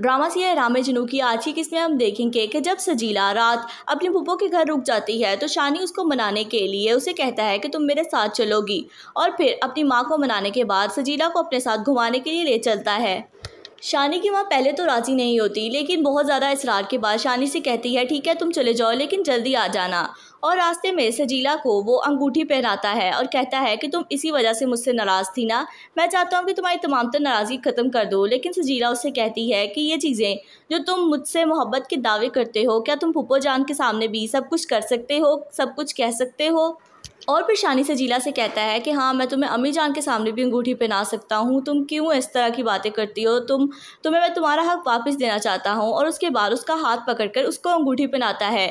drama serial रामे जनू की आज की किस्में हम देखेंगे कि जब सजीला रात अपने पुप्पो के घर रुक जाती है तो शानी उसको मनाने के लिए उसे कहता है कि तुम मेरे साथ चलोगी और फिर अपनी माँ को मनाने के बाद सजीला को अपने साथ घुमाने के लिए ले चलता है शानी की माँ पहले तो राज़ी नहीं होती लेकिन बहुत ज़्यादा इसरार के बाद शानी से कहती है ठीक है तुम चले जाओ लेकिन जल्दी आ जाना और रास्ते में सजीला को वो अंगूठी पहनाता है और कहता है कि तुम इसी वजह से मुझसे नाराज़ थी ना मैं चाहता हूँ कि तुम्हारी तमाम तर नाराज़गी ख़त्म कर दो लेकिन सजीला उससे कहती है कि ये चीज़ें जो तुम मुझसे मोहब्बत के दावे करते हो क्या तुम पुप्पो जान के सामने भी सब कुछ कर सकते हो सब कुछ कह सकते हो और परेशानी से जीला से कहता है कि हाँ मैं तुम्हें अम्मी जान के सामने भी अंगूठी पहना सकता हूँ तुम क्यों इस तरह की बातें करती हो तुम तुम्हें मैं तुम्हारा हक वापस देना चाहता हूँ और उसके बाद उसका हाथ पकड़कर उसको अंगूठी पहनाता है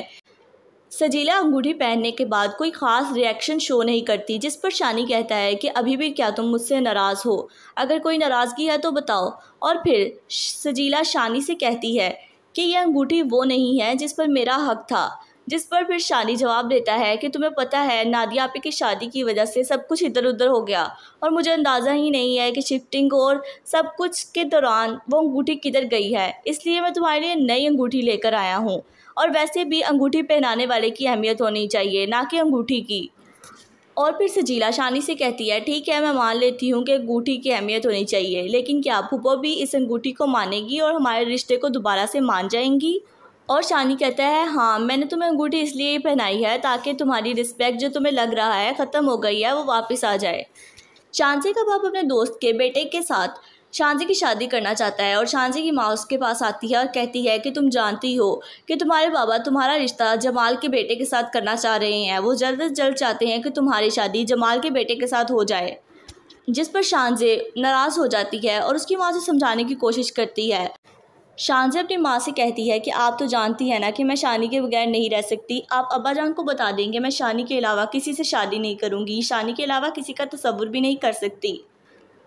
सजीला अंगूठी पहनने के बाद कोई ख़ास रिएक्शन शो नहीं करती जिस पर शानी कहता है कि अभी भी क्या तुम मुझसे नाराज़ हो अगर कोई नाराज़गी है तो बताओ और फिर सजीला शानी से कहती है कि यह अंगूठी वो नहीं है जिस पर मेरा हक था जिस पर फिर शानी जवाब देता है कि तुम्हें पता है नादिया आपी की शादी की वजह से सब कुछ इधर उधर हो गया और मुझे अंदाज़ा ही नहीं है कि शिफ्टिंग और सब कुछ के दौरान वो अंगूठी किधर गई है इसलिए मैं तुम्हारे लिए नई अंगूठी लेकर आया हूँ और वैसे भी अंगूठी पहनाने वाले की अहमियत होनी चाहिए ना कि अंगूठी की और फिर सजीला शानी से कहती है ठीक है मैं मान लेती हूँ कि अंगूठी की अहमियत होनी चाहिए लेकिन क्या फूफो भी इस अंगूठी को मानेगी और हमारे रिश्ते को दोबारा से मान जाएंगी और शानी कहता है हाँ मैंने तुम्हें अंगूठी इसलिए ही पहनाई है ताकि तुम्हारी रिस्पेक्ट जो तुम्हें लग रहा है ख़त्म हो गई है वो वापस आ जाए शांति का बाप अपने दोस्त के बेटे के साथ शांति की शादी करना चाहता है और शांति की माँ उसके पास आती है और कहती है कि तुम जानती हो कि तुम्हारे बाबा तुम्हारा रिश्ता जमाल के बेटे के साथ करना चाह रहे हैं वो जल्द अज जल्द चाहते हैं कि तुम्हारी शादी जमाल के बेटे के साथ हो जाए जिस पर शांजे नाराज़ हो जाती है और उसकी माँ से समझाने की कोशिश करती है शानजे अपनी माँ से कहती है कि आप तो जानती है ना कि मैं शानी के बगैर नहीं रह सकती आप अब्बा जान को बता देंगे मैं शानी के अलावा किसी से शादी नहीं करूँगी शानी के अलावा किसी का तस्वुर भी नहीं कर सकती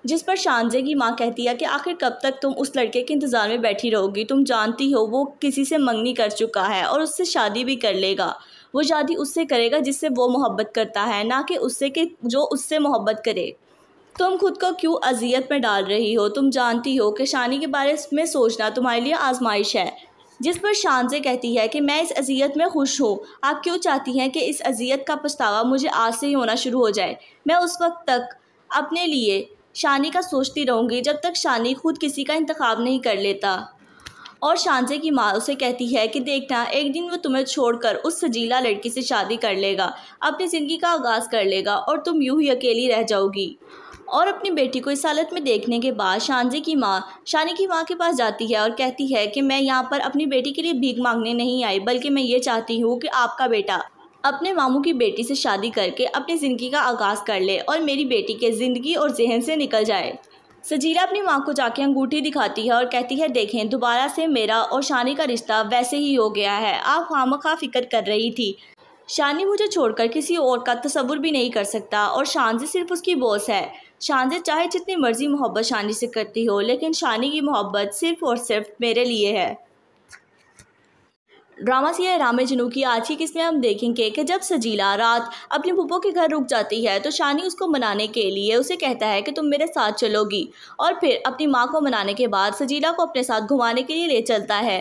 जिस पर शानजे की माँ कहती है कि आखिर कब तक तुम उस लड़के के इंतज़ार में बैठी रहोगी तुम जानती हो वो किसी से मंगनी कर चुका है और उससे शादी भी कर लेगा वो शादी उससे करेगा जिससे वो मोहब्बत करता है ना कि उससे कि जो उससे मोहब्बत करे तुम खुद को क्यों अजियत में डाल रही हो तुम जानती हो कि शानी के बारे में सोचना तुम्हारे लिए आजमाइश है जिस पर शान से कहती है कि मैं इस अजियत में खुश हूँ आप क्यों चाहती हैं कि इस अजियत का पछतावा मुझे आज से ही होना शुरू हो जाए मैं उस वक्त तक अपने लिए शानी का सोचती रहूँगी जब तक शानी खुद किसी का इंतखब नहीं कर लेता और शानजे की माँ उसे कहती है कि देखना एक दिन वो तुम्हें छोड़कर उस सजीला लड़की से शादी कर लेगा अपनी ज़िंदगी का आगाज़ कर लेगा और तुम यूँ ही अकेली रह जाओगी और अपनी बेटी को इस हालत में देखने के बाद शानजे की माँ शानी की माँ के पास जाती है और कहती है कि मैं यहाँ पर अपनी बेटी के लिए भीख मांगने नहीं आई बल्कि मैं ये चाहती हूँ कि आपका बेटा अपने मामू की बेटी से शादी करके अपनी ज़िंदगी का आगाज़ कर ले और मेरी बेटी के ज़िंदगी और जहन से निकल जाए सजीरा अपनी माँ को जाके अंगूठी दिखाती है और कहती है देखें दोबारा से मेरा और शानी का रिश्ता वैसे ही हो गया है आप खाम खा फिक्र कर रही थी शानी मुझे छोड़कर किसी और का तस्वुर भी नहीं कर सकता और शानजी सिर्फ उसकी बॉस है शानजे चाहे जितनी मर्जी मोहब्बत शानी से करती हो लेकिन शानी की मोहब्बत सिर्फ और सिर्फ मेरे लिए है ड्रामा सी है रामे जनू की आज की किस्में हम देखेंगे कि जब सजीला रात अपनी पुप्पो के घर रुक जाती है तो शानी उसको मनाने के लिए उसे कहता है कि तुम मेरे साथ चलोगी और फिर अपनी माँ को मनाने के बाद सजीला को अपने साथ घुमाने के लिए ले चलता है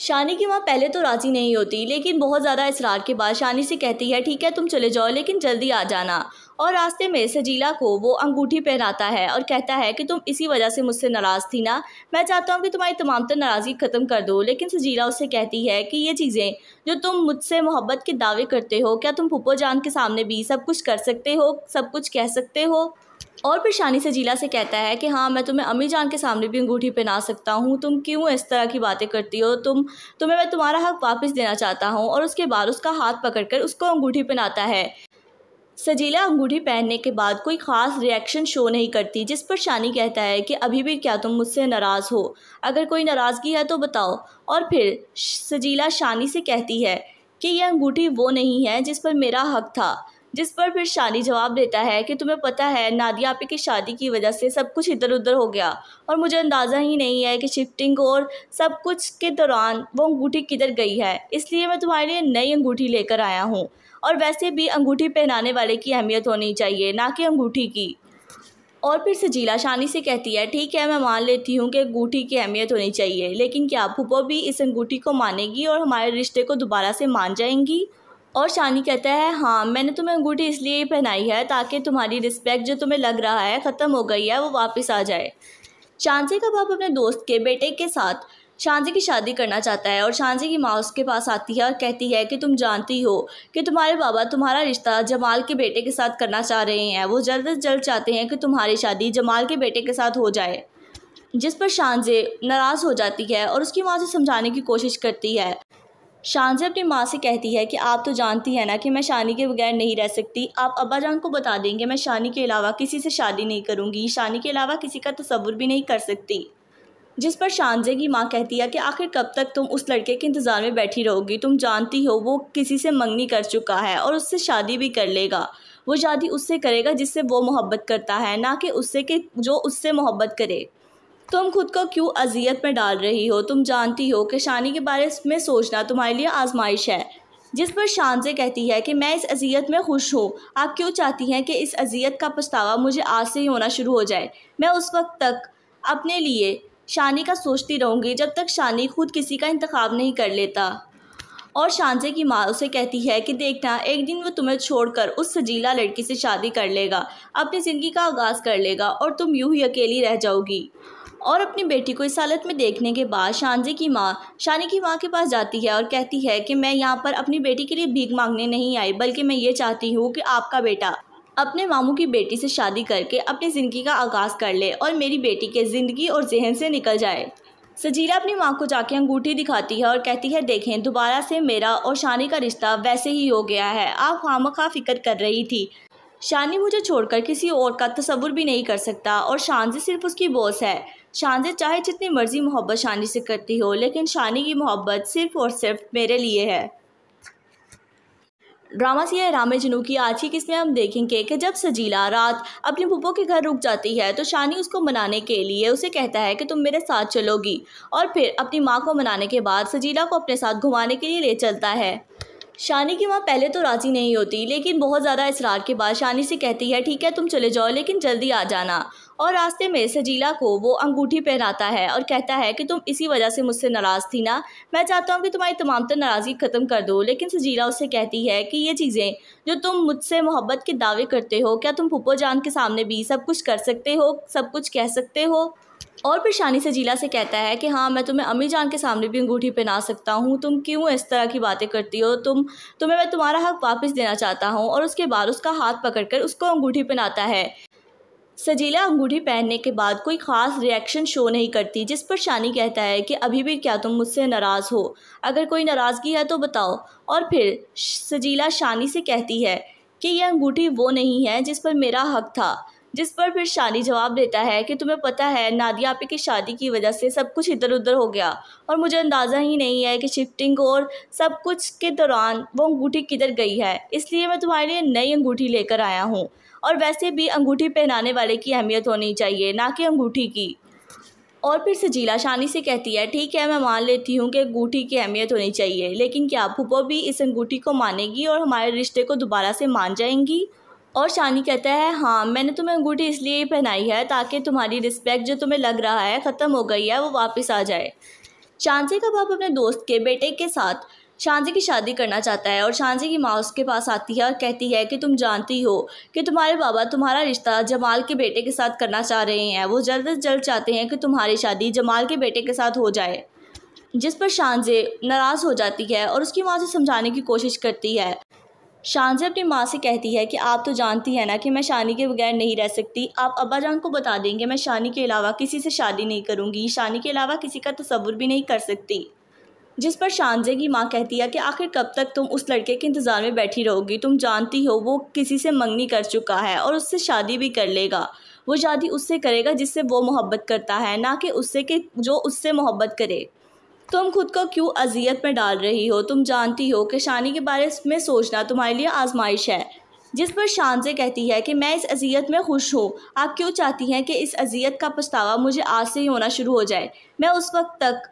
शानी की माँ पहले तो राज़ी नहीं होती लेकिन बहुत ज़्यादा इसरार के बाद शानी से कहती है ठीक है तुम चले जाओ लेकिन जल्दी आ जाना और रास्ते में सजीला को वो अंगूठी पहनाता है और कहता है कि तुम इसी वजह से मुझसे नाराज़ थी ना मैं चाहता हूँ कि तुम्हारी तमाम तर नाराज़गी ख़त्म कर दो लेकिन सजीला उससे कहती है कि ये चीज़ें जो तुम मुझसे मोहब्बत के दावे करते हो क्या तुम पुप्पो जान के सामने भी सब कुछ कर सकते हो सब कुछ कह सकते हो और परेशानी से जीला से कहता है कि हाँ मैं तुम्हें अम्मी जान के सामने भी अंगूठी पहना सकता हूँ तुम क्यों इस तरह की बातें करती हो तुम तुम्हें मैं तुम्हारा हक वापस देना चाहता हूँ और उसके बाद उसका हाथ पकड़कर उसको अंगूठी पहनाता है सजीला अंगूठी पहनने के बाद कोई ख़ास रिएक्शन शो नहीं करती जिस पर शानी कहता है कि अभी भी क्या तुम मुझसे नाराज़ हो अगर कोई नाराज़गी है तो बताओ और फिर सजीला शानी से कहती है कि यह अंगूठी वो नहीं है जिस पर मेरा हक था जिस पर फिर शानी जवाब देता है कि तुम्हें पता है नादिया आपी की शादी की वजह से सब कुछ इधर उधर हो गया और मुझे अंदाज़ा ही नहीं है कि शिफ्टिंग और सब कुछ के दौरान वो अंगूठी किधर गई है इसलिए मैं तुम्हारे लिए नई अंगूठी लेकर आया हूँ और वैसे भी अंगूठी पहनाने वाले की अहमियत होनी चाहिए ना कि अंगूठी की और फिर सजीला शानी से कहती है ठीक है मैं मान लेती हूँ कि अंगूठी की अहमियत होनी चाहिए लेकिन क्या फूफो भी इस अंगूठी को मानेगी और हमारे रिश्ते को दोबारा से मान जाएंगी और शानी कहता है हाँ मैंने तुम्हें अंगूठी इसलिए ही पहनाई है ताकि तुम्हारी रिस्पेक्ट जो तुम्हें लग रहा है ख़त्म हो गई है वो वापस आ जाए शांति का बाप अपने दोस्त के बेटे के साथ शांति की शादी करना चाहता है और शांति की माँ उसके पास आती है और कहती है कि तुम जानती हो कि तुम्हारे बाबा तुम्हारा रिश्ता जमाल के बेटे के साथ करना चाह रहे हैं वो जल्द अज जल्द चाहते हैं कि तुम्हारी शादी जमाल के बेटे के साथ हो जाए जिस पर शांजे नाराज़ हो जाती है और उसकी माँ से समझाने की कोशिश करती है शान से अपनी माँ से कहती है कि आप तो जानती हैं ना कि मैं शानी के बगैर नहीं रह सकती आप अब्बा जान को बता देंगे मैं शानी के अलावा किसी से शादी नहीं करूँगी शानी के अलावा किसी का तस्वुर भी नहीं कर सकती जिस पर शानजे की माँ कहती है कि आखिर कब तक तुम उस लड़के के इंतज़ार में बैठी रहोगी तुम जानती हो वो किसी से मंगनी कर चुका है और उससे शादी भी कर लेगा वो शादी उससे करेगा जिससे वो मोहब्बत करता है ना कि उससे कि जो उससे मोहब्बत करे तुम खुद को क्यों अजियत में डाल रही हो तुम जानती हो कि शानी के बारे में सोचना तुम्हारे लिए आजमाइश है जिस पर शान से कहती है कि मैं इस अजियत में खुश हूँ आप क्यों चाहती हैं कि इस अजियत का पछतावा मुझे आज से ही होना शुरू हो जाए मैं उस वक्त तक अपने लिए शानी का सोचती रहूँगी जब तक शानी खुद किसी का इंतखब नहीं कर लेता और शानजे की माँ उसे कहती है कि देखना एक दिन वो तुम्हें छोड़कर उस सजीला लड़की से शादी कर लेगा अपनी ज़िंदगी का आगाज़ कर लेगा और तुम यूँ ही अकेली रह जाओगी और अपनी बेटी को इस हालत में देखने के बाद शानजे की माँ शानी की माँ के पास जाती है और कहती है कि मैं यहाँ पर अपनी बेटी के लिए भीख मांगने नहीं आई बल्कि मैं ये चाहती हूँ कि आपका बेटा अपने मामू की बेटी से शादी करके अपनी ज़िंदगी का आगाज़ कर ले और मेरी बेटी के ज़िंदगी और जहन से निकल जाए सजीरा अपनी माँ को जाके अंगूठी दिखाती है और कहती है देखें दोबारा से मेरा और शानी का रिश्ता वैसे ही हो गया है आप खाम खा फिक्र कर रही थी शानी मुझे छोड़कर किसी और का तस्वुर भी नहीं कर सकता और शान से सिर्फ उसकी बॉस है शानजे चाहे जितनी मर्जी मोहब्बत शानी से करती हो लेकिन शानी की मोहब्बत सिर्फ और सिर्फ मेरे लिए है ड्रामा सी है रामे जनू की आज की किस्में हम देखेंगे कि जब सजीला रात अपनी पुप्पो के घर रुक जाती है तो शानी उसको मनाने के लिए उसे कहता है कि तुम मेरे साथ चलोगी और फिर अपनी माँ को मनाने के बाद सजीला को अपने साथ घुमाने के लिए ले चलता है शानी की माँ पहले तो राज़ी नहीं होती लेकिन बहुत ज़्यादा इसरार के बाद शानी से कहती है ठीक है तुम चले जाओ लेकिन जल्दी आ जाना और रास्ते में सजीला को वो अंगूठी पहनाता है और कहता है कि तुम इसी वजह से मुझसे नाराज़ थी ना मैं चाहता हूँ कि तुम्हारी तमाम तर नाराज़गी ख़त्म कर दो लेकिन सजीला उससे कहती है कि ये चीज़ें जो तुम मुझसे मोहब्बत के दावे करते हो क्या तुम पुप्पो जान के सामने भी सब कुछ कर सकते हो सब कुछ कह सकते हो और परेशानी से जीला से कहता है कि हाँ मैं तुम्हें अम्मी जान के सामने भी अंगूठी पहना सकता हूँ तुम क्यों इस तरह की बातें करती हो तुम तुम्हें मैं तुम्हारा हक वापस देना चाहता हूँ और उसके बाद उसका हाथ पकड़कर उसको अंगूठी पहनाता है सजीला अंगूठी पहनने के बाद कोई ख़ास रिएक्शन शो नहीं करती जिस पर शानी कहता है कि अभी भी क्या तुम मुझसे नाराज़ हो अगर कोई नाराज़गी है तो बताओ और फिर सजीला शानी से कहती है कि यह अंगूठी वो नहीं है जिस पर मेरा हक था जिस पर फिर शानी जवाब देता है कि तुम्हें पता है नादिया आपी की शादी की वजह से सब कुछ इधर उधर हो गया और मुझे अंदाज़ा ही नहीं है कि शिफ्टिंग और सब कुछ के दौरान वो अंगूठी किधर गई है इसलिए मैं तुम्हारे लिए नई अंगूठी लेकर आया हूँ और वैसे भी अंगूठी पहनाने वाले की अहमियत होनी चाहिए ना कि अंगूठी की और फिर सजीला शानी से कहती है ठीक है मैं मान लेती हूँ कि अंगूठी की अहमियत होनी चाहिए लेकिन क्या फूफो भी इस अंगूठी को मानेगी और हमारे रिश्ते को दोबारा से मान जाएंगी और शानी कहता है हाँ मैंने तुम्हें अंगूठी इसलिए ही पहनाई है ताकि तुम्हारी रिस्पेक्ट जो तुम्हें लग रहा है ख़त्म हो गई है वो वापस आ जाए शांति का बाप अपने दोस्त के बेटे के साथ शांति की शादी करना चाहता है और शांति की माँ उसके पास आती है और कहती है कि तुम जानती हो कि तुम्हारे बाबा तुम्हारा रिश्ता जमाल के बेटे के साथ करना चाह रहे हैं वो जल्द अज जल्द चाहते हैं कि तुम्हारी शादी जमाल के बेटे के साथ हो जाए जिस पर शांजे नाराज़ हो जाती है और उसकी माँ से समझाने की कोशिश करती है शान से अपनी माँ से कहती है कि आप तो जानती हैं ना कि मैं शानी के बगैर नहीं रह सकती आप अब्बा जान को बता देंगे मैं शानी के अलावा किसी से शादी नहीं करूँगी शानी के अलावा किसी का तस्वुर भी नहीं कर सकती जिस पर शानजे की माँ कहती है कि आखिर कब तक तुम उस लड़के के इंतज़ार में बैठी रहोगी तुम जानती हो वो किसी से मंगनी कर चुका है और उससे शादी भी कर लेगा वो शादी उससे करेगा जिससे वो मोहब्बत करता है ना कि उससे कि जो उससे मोहब्बत करे तुम खुद को क्यों अजियत में डाल रही हो तुम जानती हो कि शानी के बारे में सोचना तुम्हारे लिए आजमाइश है जिस पर शान से कहती है कि मैं इस अजियत में खुश हूँ आप क्यों चाहती हैं कि इस अजियत का पछतावा मुझे आज से ही होना शुरू हो जाए मैं उस वक्त तक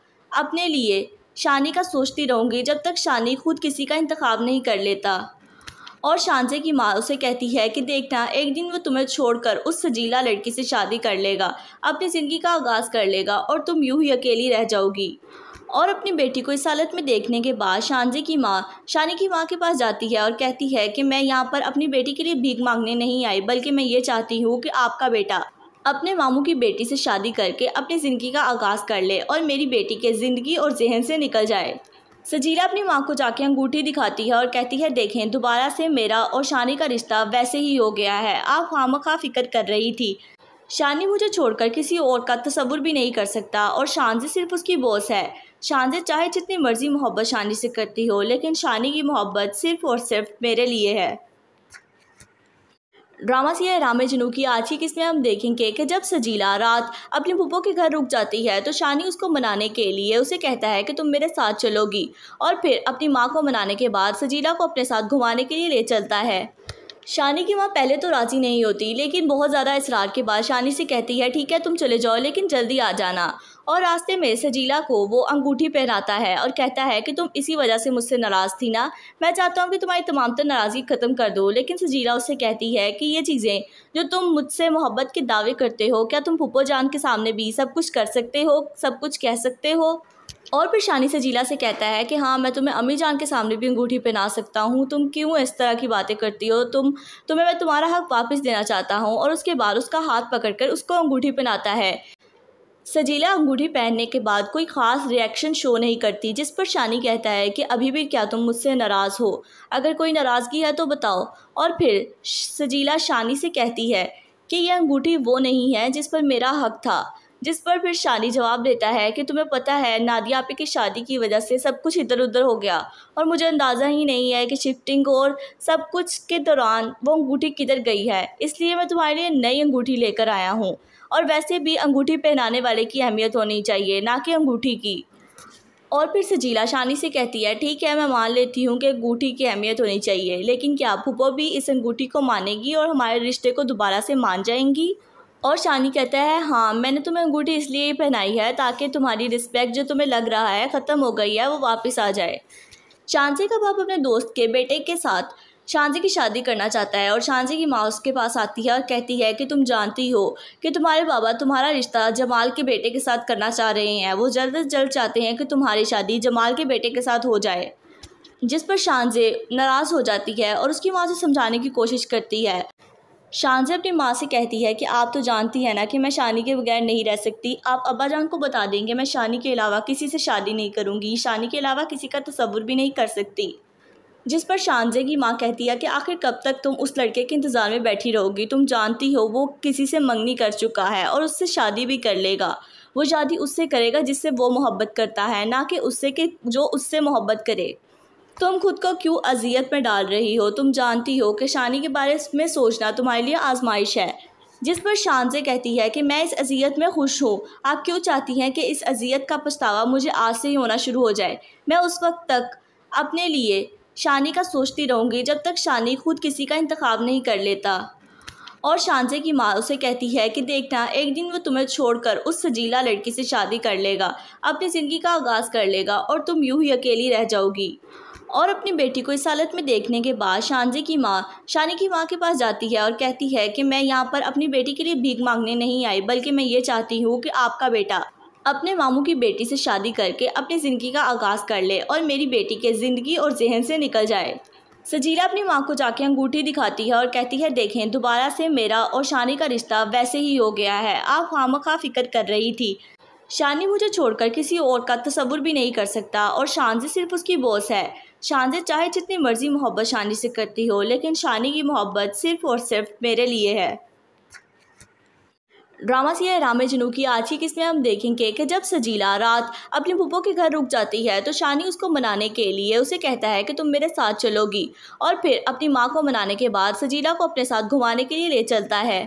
अपने लिए शानी का सोचती रहूँगी जब तक शानी खुद किसी का इंतखब नहीं कर लेता और शानजे की माँ उसे कहती है कि देखना एक दिन वो तुम्हें छोड़कर उस सजीला लड़की से शादी कर लेगा अपनी ज़िंदगी का आगाज़ कर लेगा और तुम यूँ ही अकेली रह जाओगी और अपनी बेटी को इस हालत में देखने के बाद शानजे की माँ शानी की माँ के पास जाती है और कहती है कि मैं यहाँ पर अपनी बेटी के लिए भीख मांगने नहीं आई बल्कि मैं ये चाहती हूँ कि आपका बेटा अपने मामू की बेटी से शादी करके अपनी ज़िंदगी का आगाज़ कर ले और मेरी बेटी के ज़िंदगी और जहन से निकल जाए सजीरा अपनी माँ को जाके अंगूठी दिखाती है और कहती है देखें दोबारा से मेरा और शानी का रिश्ता वैसे ही हो गया है आप खाम खा फिक्र कर रही थी शानी मुझे छोड़कर किसी और का तस्वुर भी नहीं कर सकता और शान से सिर्फ उसकी बॉस है शानजे चाहे जितनी मर्जी मोहब्बत शानी से करती हो लेकिन शानी की मोहब्बत सिर्फ और सिर्फ मेरे लिए है ड्रामा सी है रामे जनू की आज की किस्में हम देखेंगे कि जब सजीला रात अपनी पुप्पो के घर रुक जाती है तो शानी उसको मनाने के लिए उसे कहता है कि तुम मेरे साथ चलोगी और फिर अपनी माँ को मनाने के बाद सजीला को अपने साथ घुमाने के लिए ले चलता है शानी की माँ पहले तो राज़ी नहीं होती लेकिन बहुत ज़्यादा इसरार के बाद शानी से कहती है ठीक है तुम चले जाओ लेकिन जल्दी आ जाना और रास्ते में सजीला को वो अंगूठी पहनाता है और कहता है कि तुम इसी वजह से मुझसे नाराज़ थी ना मैं चाहता हूँ कि तुम्हारी तमाम तर नाराज़गी ख़त्म कर दो लेकिन सजीला उससे कहती है कि ये चीज़ें जो तुम मुझसे मोहब्बत के दावे करते हो क्या तुम पुप्पो जान के सामने भी सब कुछ कर सकते हो सब कुछ कह सकते हो और फिर शानी सजीला से कहता है कि हाँ मैं तुम्हें अम्मी जान के सामने भी अंगूठी पहना सकता हूँ तुम क्यों इस तरह की बातें करती हो तुम तुम्हें मैं तुम्हारा हक वापस देना चाहता हूँ और उसके बाद उसका हाथ पकड़कर उसको अंगूठी पहनाता है सजीला अंगूठी पहनने के बाद कोई ख़ास रिएक्शन शो नहीं करती जिस पर शानी कहता है कि अभी भी क्या तुम मुझसे नाराज़ हो अगर कोई नाराज़गी है तो बताओ और फिर सजीला शानी से कहती है कि यह अंगूठी वो नहीं है जिस पर मेरा हक था जिस पर फिर शानी जवाब देता है कि तुम्हें पता है नादिया आप की शादी की वजह से सब कुछ इधर उधर हो गया और मुझे अंदाज़ा ही नहीं है कि शिफ्टिंग और सब कुछ के दौरान वो अंगूठी किधर गई है इसलिए मैं तुम्हारे लिए नई अंगूठी लेकर आया हूँ और वैसे भी अंगूठी पहनाने वाले की अहमियत होनी चाहिए ना कि अंगूठी की और फिर सजीला शानी से कहती है ठीक है मैं मान लेती हूँ कि अंगूठी की अहमियत होनी चाहिए लेकिन क्या फूपो भी इस अंगूठी को मानेगी और हमारे रिश्ते को दोबारा से मान जाएंगी और शानी कहता है हाँ मैंने तुम्हें अंगूठी इसलिए पहनाई है ताकि तुम्हारी रिस्पेक्ट जो तुम्हें लग रहा है ख़त्म हो गई है वो वापस आ जाए शांति का बाप अपने दोस्त के बेटे के साथ शांजी की शादी करना चाहता है और शांजी की माँ उसके पास आती है और कहती है कि तुम जानती हो कि तुम्हारे बाबा तुम्हारा रिश्ता जमाल के बेटे के साथ करना चाह रहे हैं वो जल्द अज जल्द चाहते हैं कि तुम्हारी शादी जमाल के बेटे के साथ हो जाए जिस पर शांजे नाराज़ हो जाती है और उसकी माँ से समझाने की कोशिश करती है शानजे अपनी माँ से कहती है कि आप तो जानती हैं ना कि मैं शानी के बगैर नहीं रह सकती आप अब्बा जान को बता देंगे मैं शानी के अलावा किसी से शादी नहीं करूँगी शानी के अलावा किसी का तस्वुर भी नहीं कर सकती जिस पर शानजे की माँ कहती है कि आखिर कब तक तुम उस लड़के के इंतज़ार में बैठी रहोगी तुम जानती हो वो किसी से मंगनी कर चुका है और उससे शादी भी कर लेगा वो शादी उससे करेगा जिससे वो मोहब्बत करता है ना कि उससे कि जो उससे मोहब्बत करे तुम खुद को क्यों अजियत में डाल रही हो तुम जानती हो कि शानी के बारे में सोचना तुम्हारे लिए आजमाइश है जिस पर शान से कहती है कि मैं इस अजियत में खुश हूँ आप क्यों चाहती हैं कि इस अजियत का पछतावा मुझे आज से ही होना शुरू हो जाए मैं उस वक्त तक अपने लिए शानी का सोचती रहूँगी जब तक शानी खुद किसी का इंतखब नहीं कर लेता और शानजे की माँ उसे कहती है कि देखना एक दिन वो तुम्हें छोड़कर उस सजीला लड़की से शादी कर लेगा अपनी ज़िंदगी का आगाज़ कर लेगा और तुम यूँ ही अकेली रह जाओगी और अपनी बेटी को इस हालत में देखने के बाद शानजे की माँ शानी की माँ के पास जाती है और कहती है कि मैं यहाँ पर अपनी बेटी के लिए भीख मांगने नहीं आई बल्कि मैं ये चाहती हूँ कि आपका बेटा अपने मामू की बेटी से शादी करके अपनी ज़िंदगी का आगाज़ कर ले और मेरी बेटी के ज़िंदगी और जहन से निकल जाए सजीला अपनी माँ को जाके अंगूठी दिखाती है और कहती है देखें दोबारा से मेरा और शानी का रिश्ता वैसे ही हो गया है आप खाम खा फिक्र कर रही थी शानी मुझे छोड़कर किसी और का तस्वुर भी नहीं कर सकता और शानजे सिर्फ उसकी बॉस है शानजे चाहे जितनी मर्जी मोहब्बत शानी से करती हो लेकिन शानी की मोहब्बत सिर्फ और सिर्फ मेरे लिए है ड्रामा सीरियल रामे जनू की आज की किस्में हम देखेंगे कि जब सजीला रात अपने पुप्पो के घर रुक जाती है तो शानी उसको मनाने के लिए उसे कहता है कि तुम मेरे साथ चलोगी और फिर अपनी माँ को मनाने के बाद सजीला को अपने साथ घुमाने के लिए ले चलता है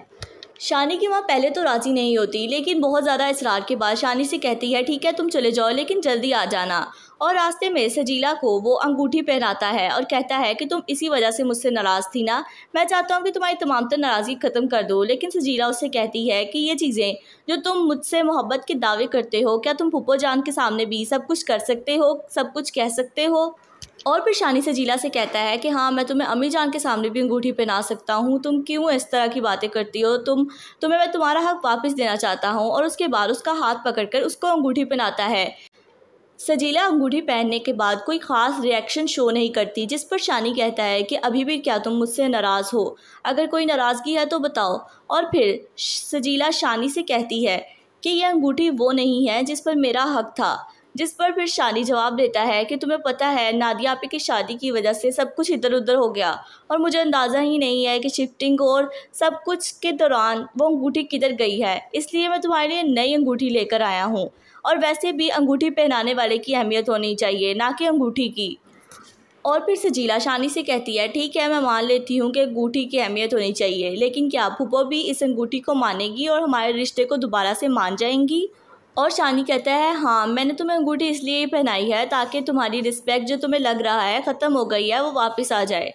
शानी की माँ पहले तो राज़ी नहीं होती लेकिन बहुत ज़्यादा इसरार के बाद शानी से कहती है ठीक है तुम चले जाओ लेकिन जल्दी आ जाना और रास्ते में सजीला को वो अंगूठी पहनाता है और कहता है कि तुम इसी वजह से मुझसे नाराज़ थी ना मैं चाहता हूँ कि तुम्हारी तमाम तर नाराज़गी ख़त्म कर दो लेकिन सजीला उससे कहती है कि ये चीज़ें जो तुम मुझसे मोहब्बत के दावे करते हो क्या तुम पुप्पो जान के सामने भी सब कुछ कर सकते हो सब कुछ कह सकते हो और परेशानी से जीला से कहता है कि हाँ मैं तुम्हें अम्मी जान के सामने भी अंगूठी पहना सकता हूँ तुम क्यों इस तरह की बातें करती हो तुम तुम्हें मैं तुम्हारा हक वापस देना चाहता हूँ और उसके बाद उसका हाथ पकड़कर उसको अंगूठी पहनाता है सजीला अंगूठी पहनने के बाद कोई ख़ास रिएक्शन शो नहीं करती जिस पर शानी कहता है कि अभी भी क्या तुम मुझसे नाराज़ हो अगर कोई नाराज़गी है तो बताओ और फिर सजीला शानी से कहती है कि यह अंगूठी वो नहीं है जिस पर मेरा हक था जिस पर फिर शानी जवाब देता है कि तुम्हें पता है नादिया आपी की शादी की वजह से सब कुछ इधर उधर हो गया और मुझे अंदाज़ा ही नहीं है कि शिफ्टिंग और सब कुछ के दौरान वो अंगूठी किधर गई है इसलिए मैं तुम्हारे लिए नई अंगूठी लेकर आया हूँ और वैसे भी अंगूठी पहनाने वाले की अहमियत होनी चाहिए ना कि अंगूठी की और फिर सजीला शानी से कहती है ठीक है मैं मान लेती हूँ कि अंगूठी की अहमियत होनी चाहिए लेकिन क्या फूपो भी इस अंगूठी को मानेगी और हमारे रिश्ते को दोबारा से मान जाएंगी और शानी कहता है हाँ मैंने तुम्हें अंगूठी इसलिए ही पहनाई है ताकि तुम्हारी रिस्पेक्ट जो तुम्हें लग रहा है ख़त्म हो गई है वो वापस आ जाए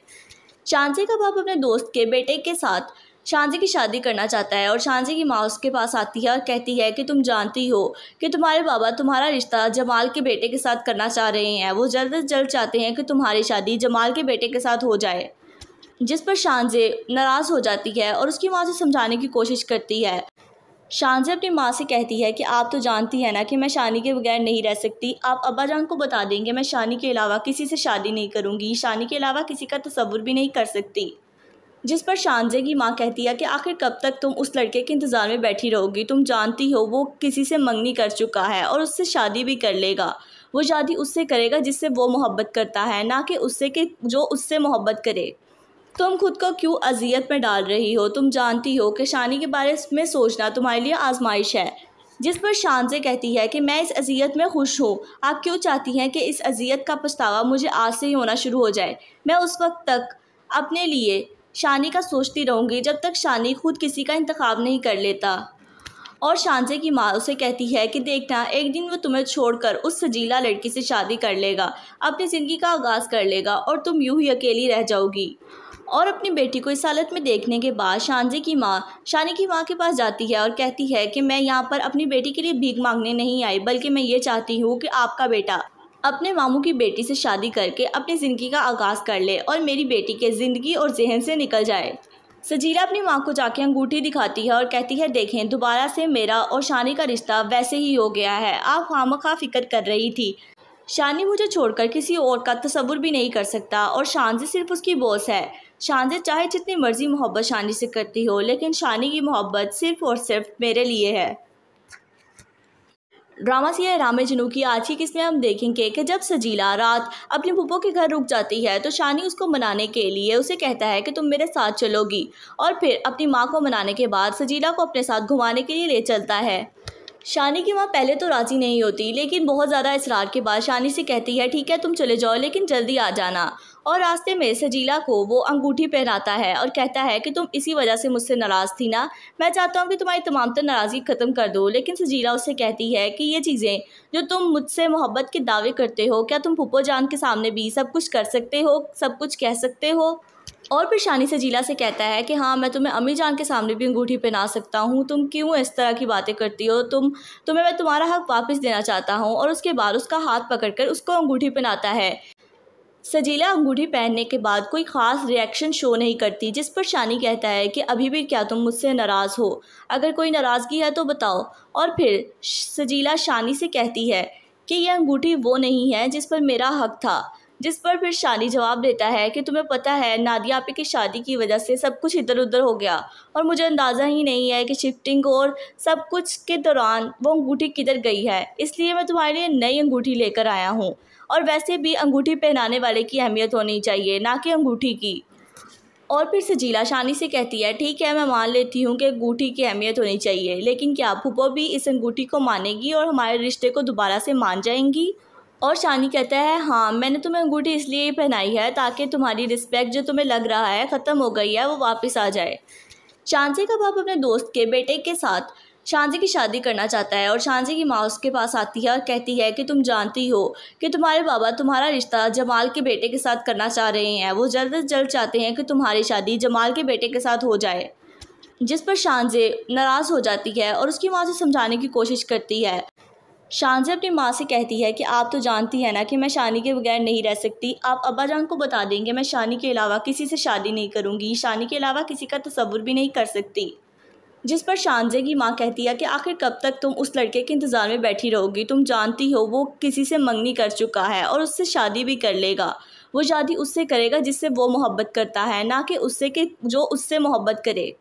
शांति का बाप अपने दोस्त के बेटे के साथ शांति की शादी करना चाहता है और शांति की माँ उसके पास आती है और कहती है कि तुम जानती हो कि तुम्हारे बाबा तुम्हारा रिश्ता जमाल के बेटे के साथ करना चाह रहे हैं वो जल्द अज जल्द चाहते हैं कि तुम्हारी शादी जमाल के बेटे के साथ हो जाए जिस पर शांजे नाराज़ हो जाती है और उसकी माँ से समझाने की कोशिश करती है शानजे अपनी माँ से कहती है कि आप तो जानती हैं ना कि मैं शानी के बगैर नहीं रह सकती आप अब्बा जान को बता देंगे मैं शानी के अलावा किसी से शादी नहीं करूँगी शानी के अलावा किसी का तस्वुर भी नहीं कर सकती जिस पर शानजे की माँ कहती है कि आखिर कब तक तुम उस लड़के के इंतज़ार में बैठी रहोगी तुम जानती हो वो किसी से मंगनी कर चुका है और उससे शादी भी कर लेगा वो शादी उससे करेगा जिससे वो मोहब्बत करता है ना कि उससे कि जो उससे मोहब्बत करे तुम खुद को क्यों अजियत में डाल रही हो तुम जानती हो कि शानी के बारे में सोचना तुम्हारे लिए आजमाइश है जिस पर शान से कहती है कि मैं इस अजियत में खुश हूँ आप क्यों चाहती हैं कि इस अजियत का पछतावा मुझे आज से ही होना शुरू हो जाए मैं उस वक्त तक अपने लिए शानी का सोचती रहूँगी जब तक शानी खुद किसी का इंतखब नहीं कर लेता और शानजे की माँ उसे कहती है कि देखना एक दिन वो तुम्हें छोड़कर उस सजीला लड़की से शादी कर लेगा अपनी ज़िंदगी का आगाज़ कर लेगा और तुम यूँ ही अकेली रह जाओगी और अपनी बेटी को इस हालत में देखने के बाद शानजे की माँ शानी की माँ के पास जाती है और कहती है कि मैं यहाँ पर अपनी बेटी के लिए भीख मांगने नहीं आई बल्कि मैं ये चाहती हूँ कि आपका बेटा अपने मामू की बेटी से शादी करके अपनी ज़िंदगी का आगाज़ कर ले और मेरी बेटी के ज़िंदगी और जहन से निकल जाए सजीरा अपनी माँ को जाके अंगूठी दिखाती है और कहती है देखें दोबारा से मेरा और शानी का रिश्ता वैसे ही हो गया है आप खाम खा फिक्र कर रही थी शानी मुझे छोड़कर किसी और का तस्वुर भी नहीं कर सकता और शानजे सिर्फ उसकी बॉस है शानजे चाहे जितनी मर्जी मोहब्बत शानी से करती हो लेकिन शानी की मोहब्बत सिर्फ और सिर्फ मेरे लिए है ड्रामा सिया राम जनू की आज की किस्में हम देखेंगे कि जब सजीला रात अपने पुप्पो के घर रुक जाती है तो शानी उसको मनाने के लिए उसे कहता है कि तुम मेरे साथ चलोगी और फिर अपनी माँ को मनाने के बाद सजीला को अपने साथ घुमाने के लिए ले चलता है शानी की माँ पहले तो राज़ी नहीं होती लेकिन बहुत ज़्यादा इसरार के बाद शानी से कहती है ठीक है तुम चले जाओ लेकिन जल्दी आ जाना और रास्ते में सजीला को वो अंगूठी पहनाता है और कहता है कि तुम इसी वजह से मुझसे नाराज़ थी ना मैं चाहता हूँ कि तुम्हारी तमाम तर नाराज़गी ख़त्म कर दो लेकिन सजीला उससे कहती है कि ये चीज़ें जो तुम मुझसे मोहब्बत के दावे करते हो क्या तुम पुप्पो जान के सामने भी सब कुछ कर सकते हो सब कुछ कह सकते हो और परेशानी से जीला से कहता है कि हाँ मैं तुम्हें अम्मी जान के सामने भी अंगूठी पहना सकता हूँ तुम क्यों इस तरह की बातें करती हो तुम तुम्हें मैं तुम्हारा हक वापस देना चाहता हूँ और उसके बाद उसका हाथ पकड़कर उसको अंगूठी पहनाता है सजीला अंगूठी पहनने के बाद कोई ख़ास रिएक्शन शो नहीं करती जिस पर शानी कहता है कि अभी भी क्या तुम मुझसे नाराज़ हो अगर कोई नाराज़गी है तो बताओ और फिर सजीला शानी से कहती है कि यह अंगूठी वो नहीं है जिस पर मेरा हक था जिस पर फिर शानी जवाब देता है कि तुम्हें पता है नादिया आपी की शादी की वजह से सब कुछ इधर उधर हो गया और मुझे अंदाज़ा ही नहीं है कि शिफ्टिंग और सब कुछ के दौरान वो अंगूठी किधर गई है इसलिए मैं तुम्हारे लिए नई अंगूठी लेकर आया हूँ और वैसे भी अंगूठी पहनाने वाले की अहमियत होनी चाहिए ना कि अंगूठी की और फिर सजीला शानी से कहती है ठीक है मैं मान लेती हूँ कि अंगूठी की अहमियत होनी चाहिए लेकिन क्या फूपो भी इस अंगूठी को मानेगी और हमारे रिश्ते को दोबारा से मान जाएंगी और शानी कहता है हाँ मैंने तुम्हें अंगूठी इसलिए ही पहनाई है ताकि तुम्हारी रिस्पेक्ट जो तुम्हें लग रहा है ख़त्म हो गई है वो वापस आ जाए शांति का बाप अपने दोस्त के बेटे के साथ शांति की शादी करना चाहता है और शांति की माँ उसके पास आती है और कहती है कि तुम जानती हो कि तुम्हारे बाबा तुम्हारा रिश्ता जमाल के बेटे के साथ करना चाह रहे हैं वो जल्द अज जल्द चाहते हैं कि तुम्हारी शादी जमाल के बेटे के साथ हो जाए जिस पर शांजे नाराज़ हो जाती है और उसकी माँ से समझाने की कोशिश करती है शानजे अपनी माँ से कहती है कि आप तो जानती है ना कि मैं शानी के बगैर नहीं रह सकती आप अब्बा जान को बता देंगे मैं शानी के अलावा किसी से शादी नहीं करूँगी शानी के अलावा किसी का तस्वुर भी नहीं कर सकती जिस पर शानजे की माँ कहती है कि आखिर कब तक तुम उस लड़के के इंतज़ार में बैठी रहोगी तुम जानती हो वो किसी से मंगनी कर चुका है और उससे शादी भी कर लेगा वो शादी उससे करेगा जिससे वो मोहब्बत करता है ना कि उससे कि जो उससे मोहब्बत करे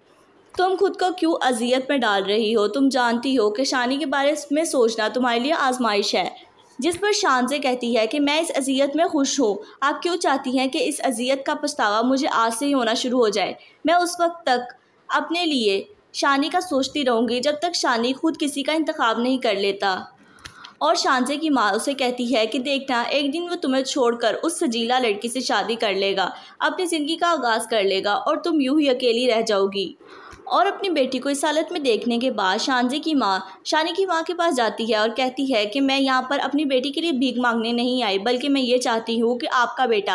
तुम खुद को क्यों अजियत में डाल रही हो तुम जानती हो कि शानी के बारे में सोचना तुम्हारे लिए आजमाइश है जिस पर शान से कहती है कि मैं इस अजियत में खुश हूँ आप क्यों चाहती हैं कि इस अजियत का पछतावा मुझे आज से ही होना शुरू हो जाए मैं उस वक्त तक अपने लिए शानी का सोचती रहूँगी जब तक शानी खुद किसी का इंतखब नहीं कर लेता और शानजे की माँ उसे कहती है कि देखना एक दिन वो तुम्हें छोड़कर उस सजीला लड़की से शादी कर लेगा अपनी ज़िंदगी का आगाज़ कर लेगा और तुम यूँ ही अकेली रह जाओगी और अपनी बेटी को इस हालत में देखने के बाद शानजे की माँ शानी की माँ के पास जाती है और कहती है कि मैं यहाँ पर अपनी बेटी के लिए भीख मांगने नहीं आई बल्कि मैं ये चाहती हूँ कि आपका बेटा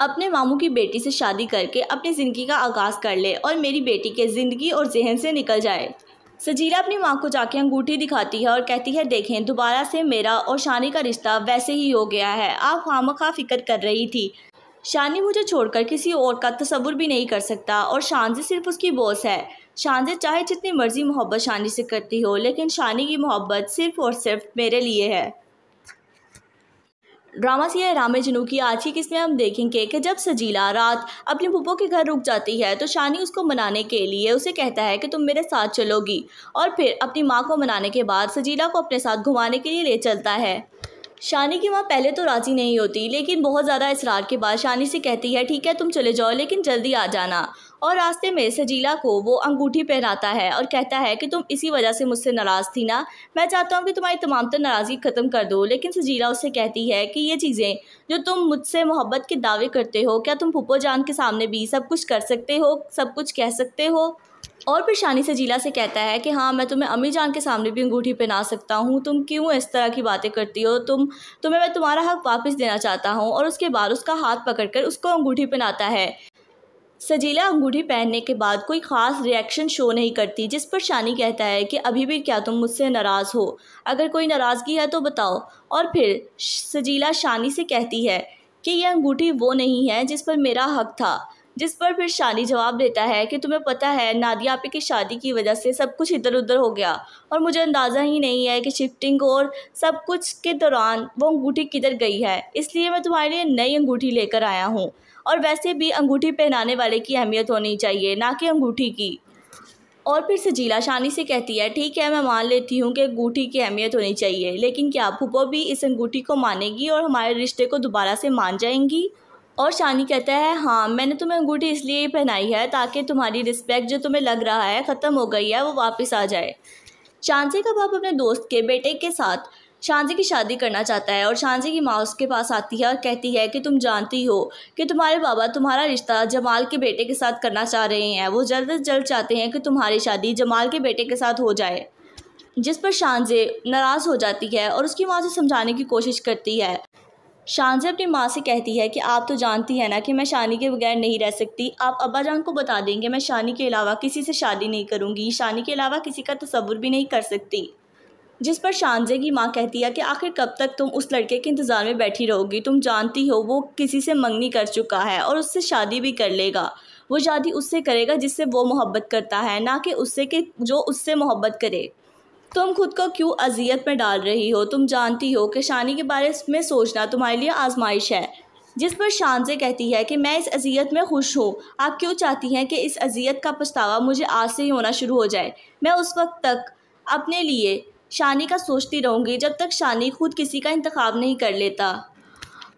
अपने मामू की बेटी से शादी करके अपनी ज़िंदगी का आगाज़ कर ले और मेरी बेटी के ज़िंदगी और जहन से निकल जाए सजीला अपनी माँ को जाके अंगूठी दिखाती है और कहती है देखें दोबारा से मेरा और शानी का रिश्ता वैसे ही हो गया है आप खाम खा फिक्र कर रही थी शानी मुझे छोड़कर किसी और का तस्वुर भी नहीं कर सकता और शानजे सिर्फ उसकी बॉस है शानजे चाहे जितनी मर्जी मोहब्बत शानी से करती हो लेकिन शानी की मोहब्बत सिर्फ और सिर्फ मेरे लिए है ड्रामा सिया राम जनू की आज की किस्में हम देखेंगे कि जब सजीला रात अपने पुप्पो के घर रुक जाती है तो शानी उसको मनाने के लिए उसे कहता है कि तुम मेरे साथ चलोगी और फिर अपनी माँ को मनाने के बाद सजीला को अपने साथ घुमाने के लिए ले चलता है शानी की माँ पहले तो राज़ी नहीं होती लेकिन बहुत ज़्यादा इसरार के बाद शानी से कहती है ठीक है तुम चले जाओ लेकिन जल्दी आ जाना और रास्ते में सजीला को वो अंगूठी पहनाता है और कहता है कि तुम इसी वजह से मुझसे नाराज़ थी ना मैं चाहता हूँ कि तुम्हारी तमाम तर नाराज़गी ख़त्म कर दो लेकिन सजीला उससे कहती है कि ये चीज़ें जो तुम मुझसे मोहब्बत के दावे करते हो क्या तुम पुप्पो जान के सामने भी सब कुछ कर सकते हो सब कुछ कह सकते हो और परेशानी से जिला से कहता है कि हाँ मैं तुम्हें अम्मी जान के सामने भी अंगूठी पहना सकता हूँ तुम क्यों इस तरह की बातें करती हो तुम तुम्हें मैं तुम्हारा हक वापस देना चाहता हूँ और उसके बाद उसका हाथ पकड़कर उसको अंगूठी पहनाता है सजीला अंगूठी पहनने के बाद कोई ख़ास रिएक्शन शो नहीं करती जिस पर शानी कहता है कि अभी भी क्या तुम मुझसे नाराज़ हो अगर कोई नाराज़गी है तो बताओ और फिर सजीला शानी से कहती है कि यह अंगूठी वो नहीं है जिस पर मेरा हक था जिस पर फिर शानी जवाब देता है कि तुम्हें पता है नादिया आपी की शादी की वजह से सब कुछ इधर उधर हो गया और मुझे अंदाज़ा ही नहीं है कि शिफ्टिंग और सब कुछ के दौरान वो अंगूठी किधर गई है इसलिए मैं तुम्हारे लिए नई अंगूठी लेकर आया हूँ और वैसे भी अंगूठी पहनाने वाले की अहमियत होनी चाहिए ना कि अंगूठी की और फिर सजीला शानी से कहती है ठीक है मैं मान लेती हूँ कि अंगूठी की अहमियत होनी चाहिए लेकिन क्या फूपो भी इस अंगूठी को मानेगी और हमारे रिश्ते को दोबारा से मान जाएंगी और शानी कहता है हाँ मैंने तुम्हें अंगूठी इसलिए ही पहनाई है ताकि तुम्हारी रिस्पेक्ट जो तुम्हें लग रहा है ख़त्म हो गई है वो वापस आ जाए शांति का बाप अपने दोस्त के बेटे के साथ शांति की शादी करना चाहता है और शांति की माँ उसके पास आती है और कहती है कि तुम जानती हो कि तुम्हारे बाबा तुम्हारा रिश्ता जमाल के बेटे के साथ करना चाह रहे हैं वो जल्द अज जल्द चाहते हैं कि तुम्हारी शादी जमाल के बेटे के साथ हो जाए जिस पर शांजे नाराज़ हो जाती है और उसकी माँ से समझाने की कोशिश करती है शान से अपनी माँ से कहती है कि आप तो जानती है ना कि मैं शानी के बगैर नहीं रह सकती आप अब्बा जान को बता देंगे मैं शानी के अलावा किसी से शादी नहीं करूँगी शानी के अलावा किसी का तस्वुर भी नहीं कर सकती जिस पर शानजे की माँ कहती है कि आखिर कब तक तुम उस लड़के के इंतज़ार में बैठी रहोगी तुम जानती हो वो किसी से मंगनी कर चुका है और उससे शादी भी कर लेगा वो शादी उससे करेगा जिससे वो मोहब्बत करता है ना कि उससे कि जो उससे मोहब्बत करे तुम खुद को क्यों अजियत में डाल रही हो तुम जानती हो कि शानी के बारे में सोचना तुम्हारे लिए आजमाइश है जिस पर शान से कहती है कि मैं इस अजियत में खुश हूँ आप क्यों चाहती हैं कि इस अजियत का पछतावा मुझे आज से ही होना शुरू हो जाए मैं उस वक्त तक अपने लिए शानी का सोचती रहूँगी जब तक शानी खुद किसी का इंतखब नहीं कर लेता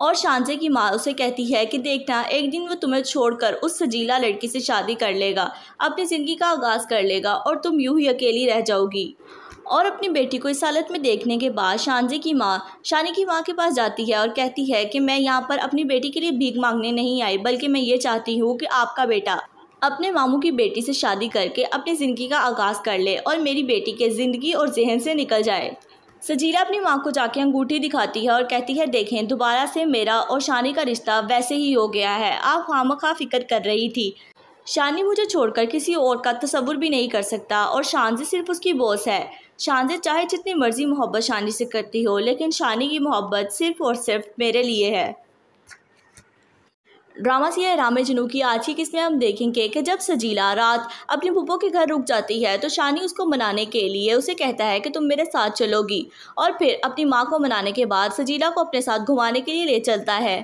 और शानजे की माँ उसे कहती है कि देखना एक दिन वो तुम्हें छोड़कर उस सजीला लड़की से शादी कर लेगा अपनी ज़िंदगी का आगाज़ कर लेगा और तुम यूँ ही अकेली रह जाओगी और अपनी बेटी को इस हालत में देखने के बाद शानजे की माँ शानी की माँ के पास जाती है और कहती है कि मैं यहाँ पर अपनी बेटी के लिए भीख मांगने नहीं आई बल्कि मैं ये चाहती हूँ कि आपका बेटा अपने मामू की बेटी से शादी करके अपनी ज़िंदगी का आगाज़ कर ले और मेरी बेटी के ज़िंदगी और जहन से निकल जाए सजीरा अपनी माँ को जाके अंगूठी दिखाती है और कहती है देखें दोबारा से मेरा और शानी का रिश्ता वैसे ही हो गया है आप खाम खा फिक्र कर रही थी शानी मुझे छोड़कर किसी और का तस्वुर भी नहीं कर सकता और शान से सिर्फ उसकी बॉस है शानजे चाहे जितनी मर्जी मोहब्बत शानी से करती हो लेकिन शानी की मोहब्बत सिर्फ और सिर्फ मेरे लिए है ड्रामा सी है रामे जनू की आज की किस्में हम देखेंगे कि जब सजीला रात अपने पुप्पो के घर रुक जाती है तो शानी उसको मनाने के लिए उसे कहता है कि तुम मेरे साथ चलोगी और फिर अपनी माँ को मनाने के बाद सजीला को अपने साथ घुमाने के लिए ले चलता है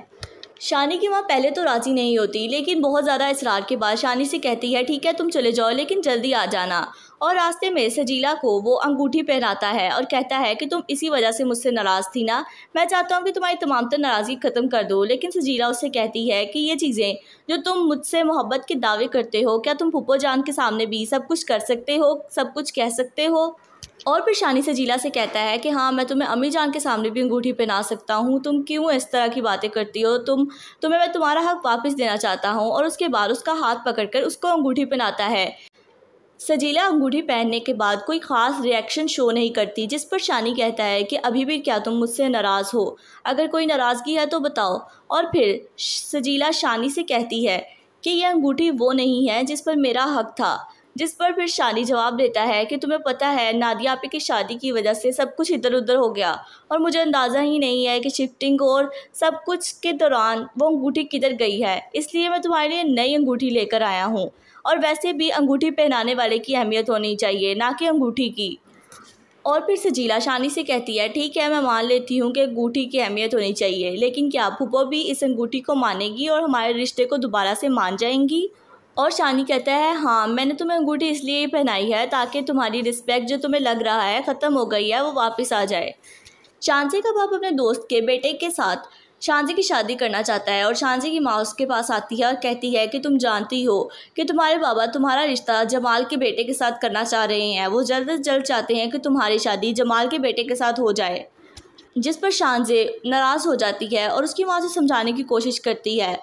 शानी की माँ पहले तो राज़ी नहीं होती लेकिन बहुत ज़्यादा इसरार के बाद शानी से कहती है ठीक है तुम चले जाओ लेकिन जल्दी आ जाना और रास्ते में सजीला को वो अंगूठी पहनाता है और कहता है कि तुम इसी वजह से मुझसे नाराज़ थी ना मैं चाहता हूँ कि तुम्हारी तमाम तर नाराज़गी ख़त्म कर दो लेकिन सजीला उससे कहती है कि ये चीज़ें जो तुम मुझसे मोहब्बत के दावे करते हो क्या तुम पुप्पो जान के सामने भी सब कुछ कर सकते हो सब कुछ कह सकते हो और परेशानी से जीला से कहता है कि हाँ मैं तुम्हें अम्मी जान के सामने भी अंगूठी पहना सकता हूँ तुम क्यों इस तरह की बातें करती हो तुम तुम्हें मैं तुम्हारा हक वापस देना चाहता हूँ और उसके बाद उसका हाथ पकड़कर उसको अंगूठी पहनाता है सजीला अंगूठी पहनने के बाद कोई ख़ास रिएक्शन शो नहीं करती जिस पर शानी कहता है कि अभी भी क्या तुम मुझसे नाराज़ हो अगर कोई नाराज़गी है तो बताओ और फिर सजीला शानी से कहती है कि यह अंगूठी वो नहीं है जिस पर मेरा हक था जिस पर फिर शानी जवाब देता है कि तुम्हें पता है नादिया आपी की शादी की वजह से सब कुछ इधर उधर हो गया और मुझे अंदाज़ा ही नहीं है कि शिफ्टिंग और सब कुछ के दौरान वो अंगूठी किधर गई है इसलिए मैं तुम्हारे लिए नई अंगूठी लेकर आया हूँ और वैसे भी अंगूठी पहनाने वाले की अहमियत होनी चाहिए ना कि अंगूठी की और फिर सजीला शानी से कहती है ठीक है मैं मान लेती हूँ कि अंगूठी की अहमियत होनी चाहिए लेकिन क्या फूपो भी इस अंगूठी को मानेगी और हमारे रिश्ते को दोबारा से मान जाएंगी और शानी कहता है हाँ मैंने तुम्हें अंगूठी इसलिए ही पहनाई है ताकि तुम्हारी रिस्पेक्ट जो तुम्हें लग रहा है ख़त्म हो गई है वो वापस आ जाए शांति का बाप अपने दोस्त के बेटे के साथ शांति की शादी करना चाहता है और शांति की माँ उसके पास आती है और कहती है कि तुम जानती हो कि तुम्हारे बाबा तुम्हारा रिश्ता जमाल के बेटे के साथ करना चाह रहे हैं वो जल्द अज जल्द चाहते हैं कि तुम्हारी शादी जमाल के बेटे के साथ हो जाए जिस पर शांजे नाराज़ हो जाती है और उसकी माँ से समझाने की कोशिश करती है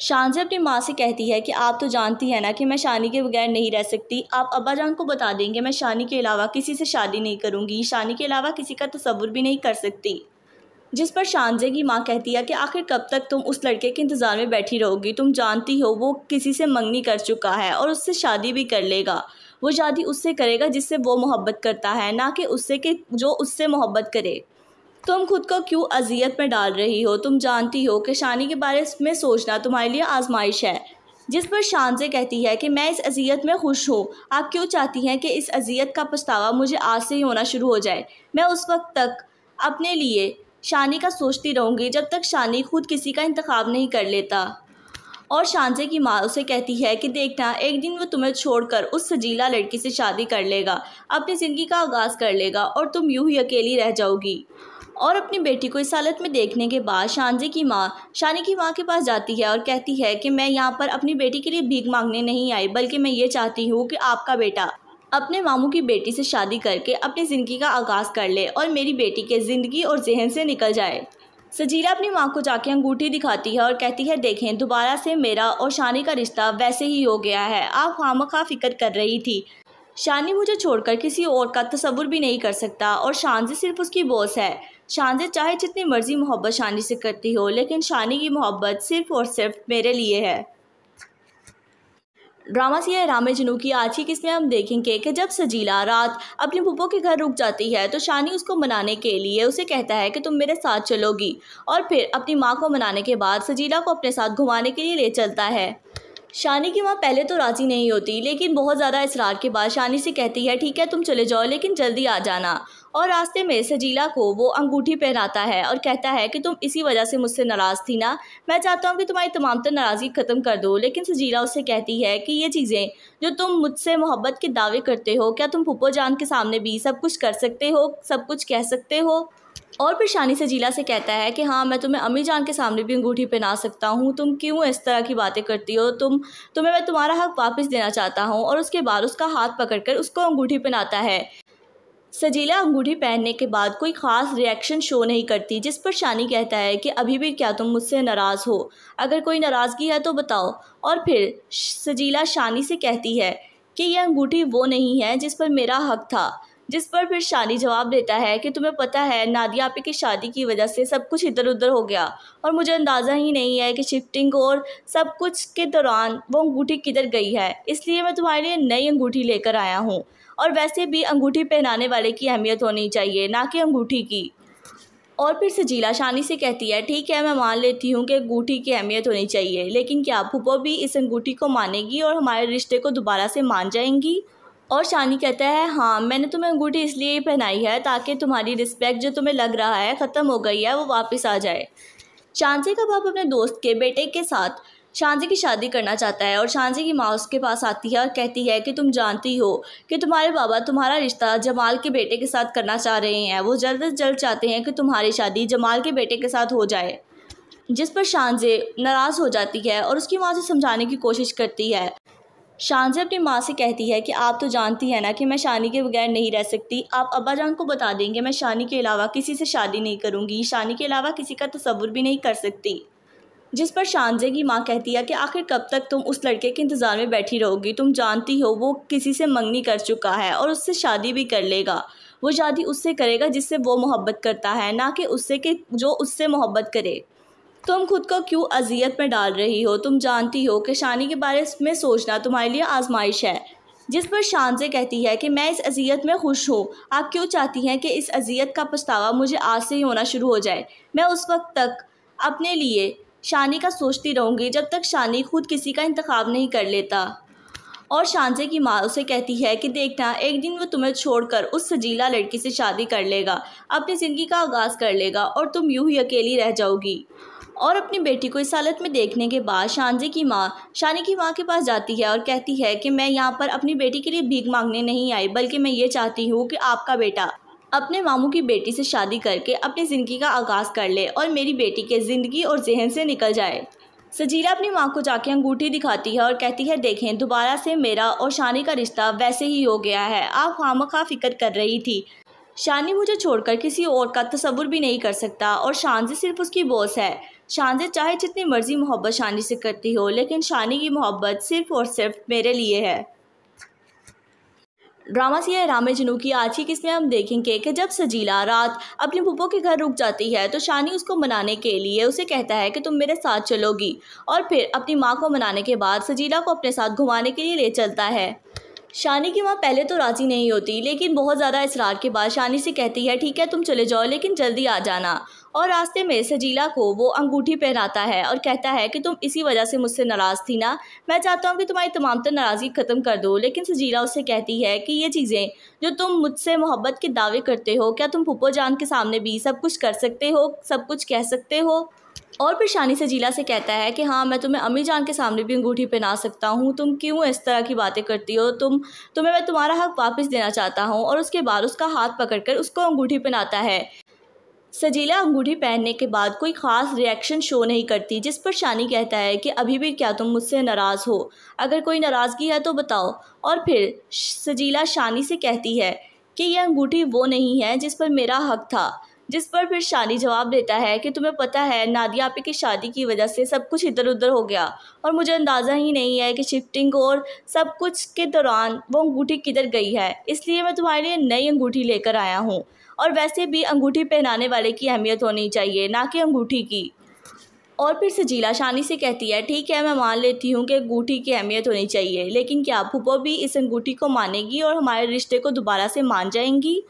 शान से अपनी माँ से कहती है कि आप तो जानती है ना कि मैं शानी के बगैर नहीं रह सकती आप अब्बा जान को बता देंगे मैं शानी के अलावा किसी से शादी नहीं करूँगी शानी के अलावा किसी का तस्वुर भी नहीं कर सकती जिस पर शानजे की माँ कहती है कि आखिर कब तक तुम उस लड़के के इंतज़ार में बैठी रहोगी तुम जानती हो वो किसी से मंगनी कर चुका है और उससे शादी भी कर लेगा वो शादी उससे करेगा जिससे वो मोहब्बत करता है ना कि उससे कि जो उससे मोहब्बत करे तुम खुद को क्यों अजियत में डाल रही हो तुम जानती हो कि शानी के बारे में सोचना तुम्हारे लिए आजमाइश है जिस पर शान से कहती है कि मैं इस अजियत में खुश हूँ आप क्यों चाहती हैं कि इस अजियत का पछतावा मुझे आज से ही होना शुरू हो जाए मैं उस वक्त तक अपने लिए शानी का सोचती रहूँगी जब तक शानी खुद किसी का इंतखब नहीं कर लेता और शानजे की माँ उसे कहती है कि देखना एक दिन वो तुम्हें छोड़कर उस सजीला लड़की से शादी कर लेगा अपनी ज़िंदगी का आगाज़ कर लेगा और तुम यूँ ही अकेली रह जाओगी और अपनी बेटी को इस हालत में देखने के बाद शानजे की माँ शानी की माँ के पास जाती है और कहती है कि मैं यहाँ पर अपनी बेटी के लिए भीख मांगने नहीं आई बल्कि मैं ये चाहती हूँ कि आपका बेटा अपने मामू की बेटी से शादी करके अपनी ज़िंदगी का आगाज़ कर ले और मेरी बेटी के ज़िंदगी और जहन से निकल जाए सजीरा अपनी माँ को जाके अंगूठी दिखाती है और कहती है देखें दोबारा से मेरा और शानी का रिश्ता वैसे ही हो गया है आप खाम खा फिक्र कर रही थी शानी मुझे छोड़कर किसी और का तस्वुर भी नहीं कर सकता और शान से सिर्फ उसकी बॉस है शान चाहे जितनी मर्जी मोहब्बत शानी से करती हो लेकिन शानी की मोहब्बत सिर्फ और सिर्फ मेरे लिए है ड्रामा सी है रामे जनू की आज की में हम देखेंगे कि जब सजीला रात अपने पुप्पो के घर रुक जाती है तो शानी उसको मनाने के लिए उसे कहता है कि तुम मेरे साथ चलोगी और फिर अपनी माँ को मनाने के बाद सजीला को अपने साथ घुमाने के लिए ले चलता है शानी की माँ पहले तो राज़ी नहीं होती लेकिन बहुत ज़्यादा इसरार के बाद शानी से कहती है ठीक है तुम चले जाओ लेकिन जल्दी आ जाना और रास्ते में सजीला को वो अंगूठी पहनाता है और कहता है कि तुम इसी वजह से मुझसे नाराज़ थी ना मैं चाहता हूँ कि तुम्हारी तमाम तर नाराज़गी ख़त्म कर दो लेकिन सजीला उससे कहती है कि ये चीज़ें जो तुम मुझसे मोहब्बत के दावे करते हो क्या तुम पुप्पो जान के सामने भी सब कुछ कर सकते हो सब कुछ कह सकते हो और फिर शानी सजीला से कहता है कि हाँ मैं तुम्हें अम्मी जान के सामने भी अंगूठी पहना सकता हूँ तुम क्यों इस तरह की बातें करती हो तुम तुम्हें मैं तुम्हारा हक वापस देना चाहता हूँ और उसके बाद उसका हाथ पकड़कर उसको अंगूठी पहनाता है सजीला अंगूठी पहनने के बाद कोई ख़ास रिएक्शन शो नहीं करती जिस पर शानी कहता है कि अभी भी क्या तुम मुझसे नाराज़ हो अगर कोई नाराज़गी है तो बताओ और फिर सजीला शानी से कहती है कि यह अंगूठी वो नहीं है जिस पर मेरा हक था जिस पर फिर शानी जवाब देता है कि तुम्हें पता है नादिया आपी की शादी की वजह से सब कुछ इधर उधर हो गया और मुझे अंदाज़ा ही नहीं है कि शिफ्टिंग और सब कुछ के दौरान वो अंगूठी किधर गई है इसलिए मैं तुम्हारे लिए नई अंगूठी लेकर आया हूँ और वैसे भी अंगूठी पहनाने वाले की अहमियत होनी चाहिए ना कि अंगूठी की और फिर सजीला शानी से कहती है ठीक है मैं मान लेती हूँ कि अंगूठी की अहमियत होनी चाहिए लेकिन क्या फूपो भी इस अंगूठी को मानेगी और हमारे रिश्ते को दोबारा से मान जाएंगी और शानी कहता है हाँ मैंने तुम्हें अंगूठी इसलिए पहनाई है ताकि तुम्हारी रिस्पेक्ट जो तुम्हें लग रहा है ख़त्म हो गई है वो वापस आ जाए शांसी का बाप अपने दोस्त के बेटे के साथ शांजी की शादी करना चाहता है और शांजी की माँ उसके पास आती है और कहती है कि तुम जानती हो कि तुम्हारे बाबा तुम्हारा रिश्ता जमाल के बेटे के साथ करना चाह रहे हैं वो जल्द से जल्द चाहते हैं कि तुम्हारी शादी जमाल के बेटे के साथ हो जाए जिस पर शांजे नाराज़ हो जाती है और उसकी माँ से समझाने की कोशिश करती है शानजे अपनी माँ से कहती है कि आप तो जानती है ना कि मैं शानी के बगैर नहीं रह सकती आप अब्बा जान को बता देंगे मैं शानी के अलावा किसी से शादी नहीं करूँगी शानी के अलावा किसी का तस्वुर भी नहीं कर सकती जिस पर शानजे की माँ कहती है कि आखिर कब तक तुम उस लड़के के इंतज़ार में बैठी रहोगी तुम जानती हो वो किसी से मंगनी कर चुका है और उससे शादी भी कर लेगा वो शादी उससे करेगा जिससे वो मोहब्बत करता है ना कि उससे कि जो उससे मोहब्बत करे तुम खुद को क्यों अजियत में डाल रही हो तुम जानती हो कि शानी के बारे में सोचना तुम्हारे लिए आजमाइश है जिस पर शान से कहती है कि मैं इस अजियत में खुश हूँ आप क्यों चाहती हैं कि इस अजियत का पछतावा मुझे आज से ही होना शुरू हो जाए मैं उस वक्त तक अपने लिए शानी का सोचती रहूँगी जब तक शानी खुद किसी का इंतखब नहीं कर लेता और शानजे की माँ उसे कहती है कि देखना एक दिन वो तुम्हें छोड़कर उस सजीला लड़की से शादी कर लेगा अपनी ज़िंदगी का आगाज़ कर लेगा और तुम यूं ही अकेली रह जाओगी और अपनी बेटी को इस हालत में देखने के बाद शानजे की माँ शानी की माँ के पास जाती है और कहती है कि मैं यहाँ पर अपनी बेटी के लिए भीख मांगने नहीं आई बल्कि मैं ये चाहती हूँ कि आपका बेटा अपने मामू की बेटी से शादी करके अपनी ज़िंदगी का आगाज़ कर ले और मेरी बेटी के ज़िंदगी और जहन से निकल जाए सजीरा अपनी माँ को जाके अंगूठी दिखाती है और कहती है देखें दोबारा से मेरा और शानी का रिश्ता वैसे ही हो गया है आप खाम खा फिक्र कर रही थी शानी मुझे छोड़कर किसी और का तस्वुर भी नहीं कर सकता और शानजे सिर्फ उसकी बॉस है शानजे चाहे जितनी मर्जी मोहब्बत शानी से करती हो लेकिन शानी की मोहब्बत सिर्फ और सिर्फ मेरे लिए है ड्रामा सीरियल रामे जनू की आज ही किसमें हम देखेंगे कि जब सजीला रात अपने पुप्पो के घर रुक जाती है तो शानी उसको मनाने के लिए उसे कहता है कि तुम मेरे साथ चलोगी और फिर अपनी माँ को मनाने के बाद सजीला को अपने साथ घुमाने के लिए ले चलता है शानी की माँ पहले तो राज़ी नहीं होती लेकिन बहुत ज़्यादा इसरार के बाद शानी से कहती है ठीक है तुम चले जाओ लेकिन जल्दी आ जाना और रास्ते में सजीला को वो अंगूठी पहनाता है और कहता है कि तुम इसी वजह से मुझसे नाराज़ थी ना मैं चाहता हूँ कि तुम्हारी तमाम तर नाराज़गी ख़त्म कर दो लेकिन सजीला उससे कहती है कि ये चीज़ें जो तुम मुझसे मोहब्बत के दावे करते हो क्या तुम पुप्पो जान के सामने भी सब कुछ कर सकते हो सब कुछ कह सकते हो और परेशानी से जीला से कहता है कि हाँ मैं तुम्हें अम्मी जान के सामने भी अंगूठी पहना सकता हूँ तुम क्यों इस तरह की बातें करती हो तुम तुम्हें मैं तुम्हारा हक वापस देना चाहता हूँ और उसके बाद उसका हाथ पकड़कर उसको अंगूठी पहनाता है सजीला अंगूठी पहनने के बाद कोई ख़ास रिएक्शन शो नहीं करती जिस पर शानी कहता है कि अभी भी क्या तुम मुझसे नाराज़ हो अगर कोई नाराज़गी है तो बताओ और फिर सजीला शानी से कहती है कि यह अंगूठी वो नहीं है जिस पर मेरा हक था जिस पर फिर शानी जवाब देता है कि तुम्हें पता है नादिया आपी की शादी की वजह से सब कुछ इधर उधर हो गया और मुझे अंदाज़ा ही नहीं है कि शिफ्टिंग और सब कुछ के दौरान वो अंगूठी किधर गई है इसलिए मैं तुम्हारे लिए नई अंगूठी लेकर आया हूँ और वैसे भी अंगूठी पहनाने वाले की अहमियत होनी चाहिए ना कि अंगूठी की और फिर सजीला शानी से कहती है ठीक है मैं मान लेती हूँ कि अंगूठी की अहमियत होनी चाहिए लेकिन क्या फूपो भी इस अंगूठी को मानेगी और हमारे रिश्ते को दोबारा से मान जाएंगी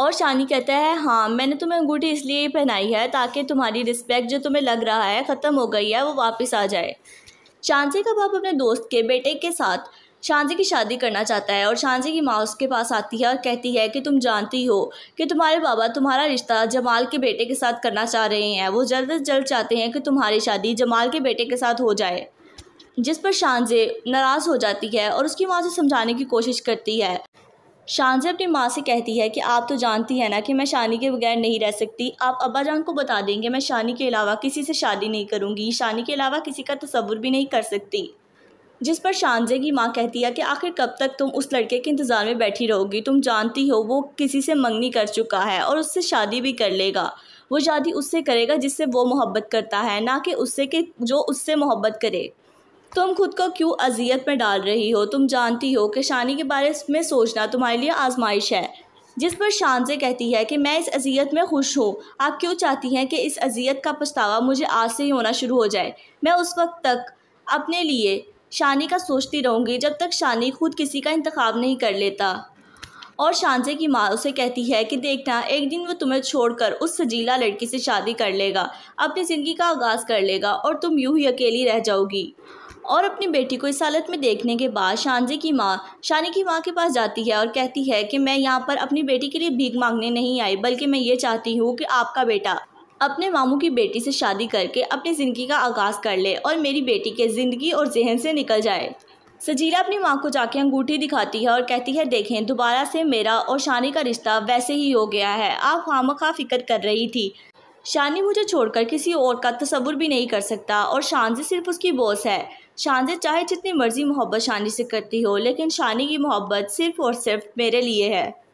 और शानी कहता है हाँ मैंने तुम्हें अंगूठी इसलिए पहनाई है ताकि तुम्हारी रिस्पेक्ट जो तुम्हें लग रहा है ख़त्म हो गई है वो वापस आ जाए शांति का बाप अपने दोस्त के बेटे के साथ शांति की शादी करना चाहता है और शांति की माँ उसके पास आती है और कहती है कि तुम जानती हो कि तुम्हारे बाबा तुम्हारा रिश्ता जमाल के बेटे के साथ करना चाह रहे हैं वो जल्द अज जल्द चाहते हैं कि तुम्हारी शादी जमाल के बेटे के साथ हो जाए जिस पर शांजे नाराज़ हो जाती है और उसकी माँ से समझाने की कोशिश करती है शानजे अपनी माँ से कहती है कि आप तो जानती हैं ना कि मैं शानी के बगैर नहीं रह सकती आप अब्बा जान को बता देंगे मैं शानी के अलावा किसी से शादी नहीं करूँगी शानी के अलावा किसी का तस्वुर भी नहीं कर सकती जिस पर शानजे की माँ कहती है कि आखिर कब तक तुम उस लड़के के इंतज़ार में बैठी रहोगी तुम जानती हो वो किसी से मंगनी कर चुका है और उससे शादी भी कर लेगा वो शादी उससे करेगा जिससे वो मोहब्बत करता है ना कि उससे कि जो उससे मोहब्बत करे तुम खुद को क्यों अजियत में डाल रही हो तुम जानती हो कि शानी के बारे में सोचना तुम्हारे लिए आजमाइश है जिस पर शान से कहती है कि मैं इस अजियत में खुश हूँ आप क्यों चाहती हैं कि इस अजियत का पछतावा मुझे आज से ही होना शुरू हो जाए मैं उस वक्त तक अपने लिए शानी का सोचती रहूँगी जब तक शानी खुद किसी का इंतखब नहीं कर लेता और शानजे की माँ उसे कहती है कि देखना एक दिन वो तुम्हें छोड़कर उस सजीला लड़की से शादी कर लेगा अपनी ज़िंदगी का आगाज़ कर लेगा और तुम यूँ ही अकेली रह जाओगी और अपनी बेटी को इस हालत में देखने के बाद शानजे की माँ शानी की माँ के पास जाती है और कहती है कि मैं यहाँ पर अपनी बेटी के लिए भीख मांगने नहीं आई बल्कि मैं ये चाहती हूँ कि आपका बेटा अपने मामू की बेटी से शादी करके अपनी ज़िंदगी का आगाज़ कर ले और मेरी बेटी के ज़िंदगी और जहन से निकल जाए सजीरा अपनी माँ को जाके अंगूठी दिखाती है और कहती है देखें दोबारा से मेरा और शानी का रिश्ता वैसे ही हो गया है आप खाम खा फिक्र कर रही थी शानी मुझे छोड़कर किसी और का तस्वुर भी नहीं कर सकता और शान से सिर्फ उसकी बॉस है शान से चाहे जितनी मर्जी मोहब्बत शानी से करती हो लेकिन शानी की मोहब्बत सिर्फ और सिर्फ मेरे लिए है